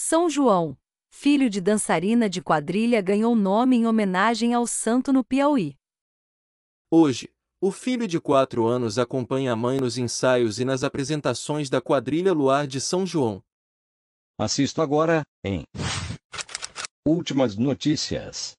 São João, filho de dançarina de quadrilha, ganhou nome em homenagem ao santo no Piauí. Hoje, o filho de quatro anos acompanha a mãe nos ensaios e nas apresentações da quadrilha Luar de São João. Assisto agora, em Últimas notícias.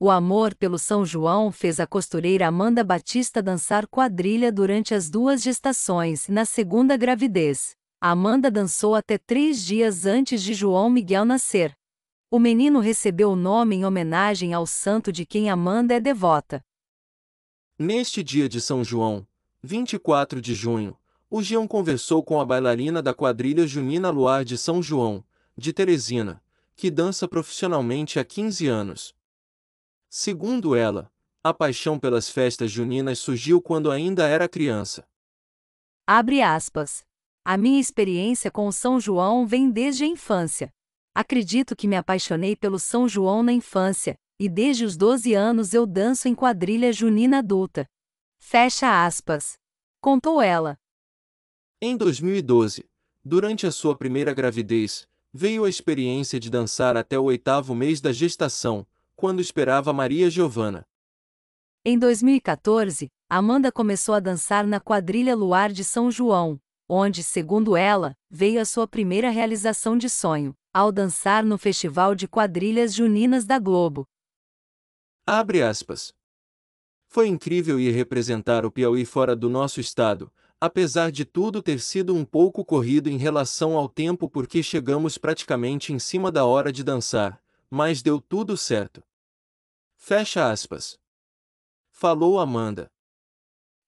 O amor pelo São João fez a costureira Amanda Batista dançar quadrilha durante as duas gestações e na segunda gravidez. Amanda dançou até três dias antes de João Miguel nascer. O menino recebeu o nome em homenagem ao santo de quem Amanda é devota. Neste dia de São João, 24 de junho, o Gion conversou com a bailarina da quadrilha Junina Luar de São João, de Teresina, que dança profissionalmente há 15 anos. Segundo ela, a paixão pelas festas juninas surgiu quando ainda era criança. Abre aspas. A minha experiência com o São João vem desde a infância. Acredito que me apaixonei pelo São João na infância, e desde os 12 anos eu danço em quadrilha junina adulta. Fecha aspas. Contou ela. Em 2012, durante a sua primeira gravidez, veio a experiência de dançar até o oitavo mês da gestação, quando esperava Maria Giovana. Em 2014, Amanda começou a dançar na quadrilha Luar de São João, onde, segundo ela, veio a sua primeira realização de sonho, ao dançar no Festival de Quadrilhas Juninas da Globo. Abre aspas. Foi incrível ir representar o Piauí fora do nosso estado, apesar de tudo ter sido um pouco corrido em relação ao tempo porque chegamos praticamente em cima da hora de dançar, mas deu tudo certo. Fecha aspas. Falou Amanda.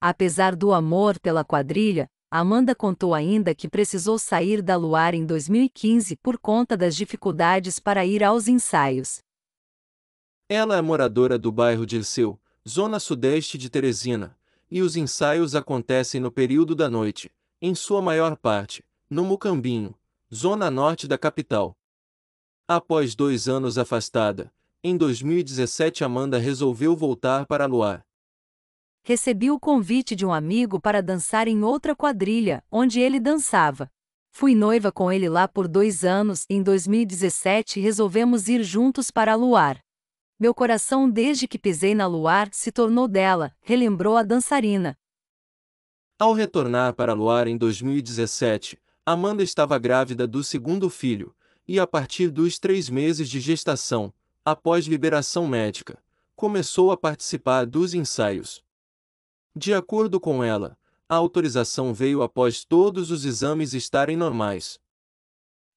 Apesar do amor pela quadrilha, Amanda contou ainda que precisou sair da Luar em 2015 por conta das dificuldades para ir aos ensaios. Ela é moradora do bairro Dirceu, zona sudeste de Teresina, e os ensaios acontecem no período da noite, em sua maior parte, no Mucambinho, zona norte da capital. Após dois anos afastada, em 2017 Amanda resolveu voltar para Luar. Recebi o convite de um amigo para dançar em outra quadrilha, onde ele dançava. Fui noiva com ele lá por dois anos e em 2017 resolvemos ir juntos para a Luar. Meu coração, desde que pisei na Luar, se tornou dela, relembrou a dançarina. Ao retornar para a Luar em 2017, Amanda estava grávida do segundo filho, e a partir dos três meses de gestação, após liberação médica, começou a participar dos ensaios, de acordo com ela, a autorização veio após todos os exames estarem normais.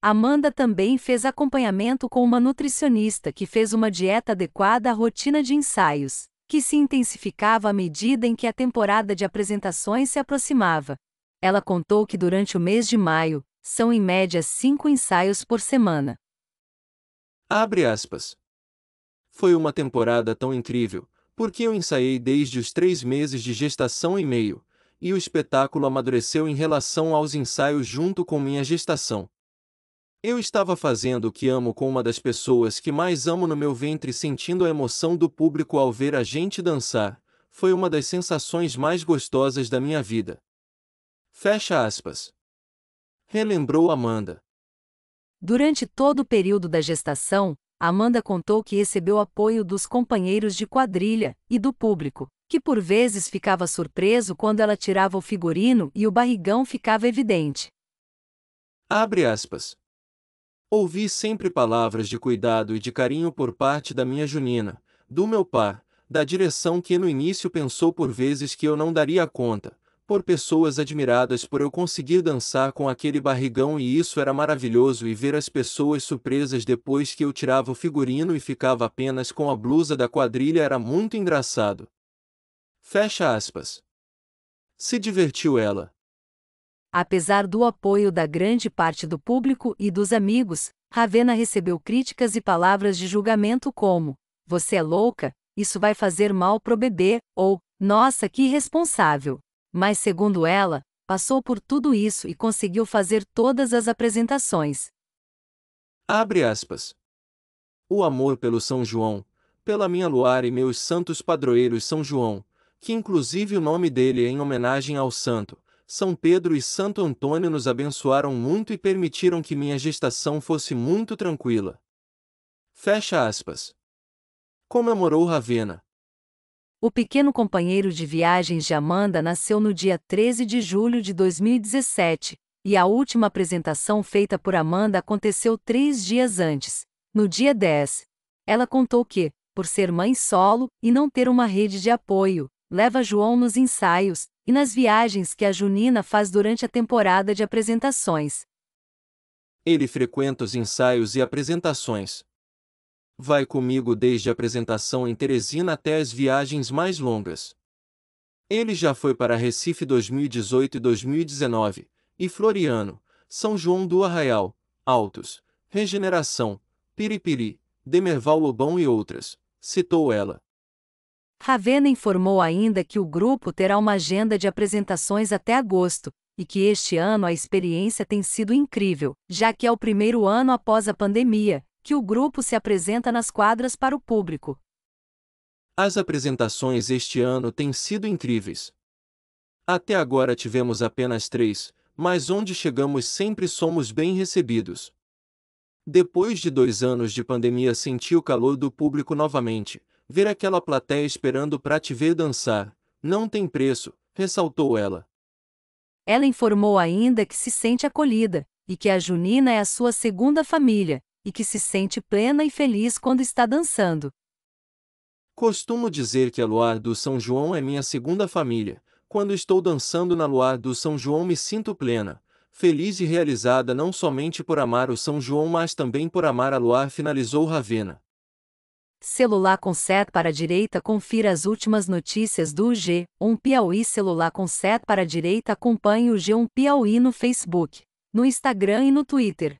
Amanda também fez acompanhamento com uma nutricionista que fez uma dieta adequada à rotina de ensaios, que se intensificava à medida em que a temporada de apresentações se aproximava. Ela contou que durante o mês de maio, são em média cinco ensaios por semana. Abre aspas. Foi uma temporada tão incrível, porque eu ensaiei desde os três meses de gestação e meio, e o espetáculo amadureceu em relação aos ensaios junto com minha gestação. Eu estava fazendo o que amo com uma das pessoas que mais amo no meu ventre, sentindo a emoção do público ao ver a gente dançar. Foi uma das sensações mais gostosas da minha vida. Fecha aspas. Relembrou Amanda. Durante todo o período da gestação, Amanda contou que recebeu apoio dos companheiros de quadrilha e do público, que por vezes ficava surpreso quando ela tirava o figurino e o barrigão ficava evidente. Abre aspas. Ouvi sempre palavras de cuidado e de carinho por parte da minha Junina, do meu par, da direção que no início pensou por vezes que eu não daria conta, por pessoas admiradas por eu conseguir dançar com aquele barrigão e isso era maravilhoso e ver as pessoas surpresas depois que eu tirava o figurino e ficava apenas com a blusa da quadrilha era muito engraçado. Fecha aspas. Se divertiu ela. Apesar do apoio da grande parte do público e dos amigos, Ravena recebeu críticas e palavras de julgamento como: Você é louca, isso vai fazer mal pro bebê, ou Nossa, que irresponsável. Mas, segundo ela, passou por tudo isso e conseguiu fazer todas as apresentações. Abre aspas. O amor pelo São João, pela minha luar e meus santos padroeiros São João, que inclusive o nome dele é em homenagem ao santo, São Pedro e Santo Antônio nos abençoaram muito e permitiram que minha gestação fosse muito tranquila. Fecha aspas. Comemorou Ravena, o pequeno companheiro de viagens de Amanda nasceu no dia 13 de julho de 2017, e a última apresentação feita por Amanda aconteceu três dias antes, no dia 10. Ela contou que, por ser mãe solo e não ter uma rede de apoio, leva João nos ensaios e nas viagens que a Junina faz durante a temporada de apresentações. Ele frequenta os ensaios e apresentações, vai comigo desde a apresentação em Teresina até as viagens mais longas. Ele já foi para Recife 2018 e 2019, e Floriano, São João do Arraial, Altos, Regeneração, Piripiri, Demerval Lobão e outras, citou ela. Ravena informou ainda que o grupo terá uma agenda de apresentações até agosto, e que este ano a experiência tem sido incrível, já que é o primeiro ano após a pandemia, que o grupo se apresenta nas quadras para o público. As apresentações este ano têm sido incríveis. Até agora tivemos apenas três, mas onde chegamos sempre somos bem recebidos. Depois de dois anos de pandemia, senti o calor do público novamente. Ver aquela plateia esperando para te ver dançar, não tem preço, ressaltou ela. Ela informou ainda que se sente acolhida e que a Junina é a sua segunda família e que se sente plena e feliz quando está dançando. Costumo dizer que a Luar do São João é minha segunda família. Quando estou dançando na Luar do São João, me sinto plena, feliz e realizada não somente por amar o São João, mas também por amar a Luar, finalizou Ravena. Celular com set para a direita Confira as últimas notícias do G1 Piauí Celular com set para a direita Acompanhe o G1 Piauí no Facebook, no Instagram e no Twitter.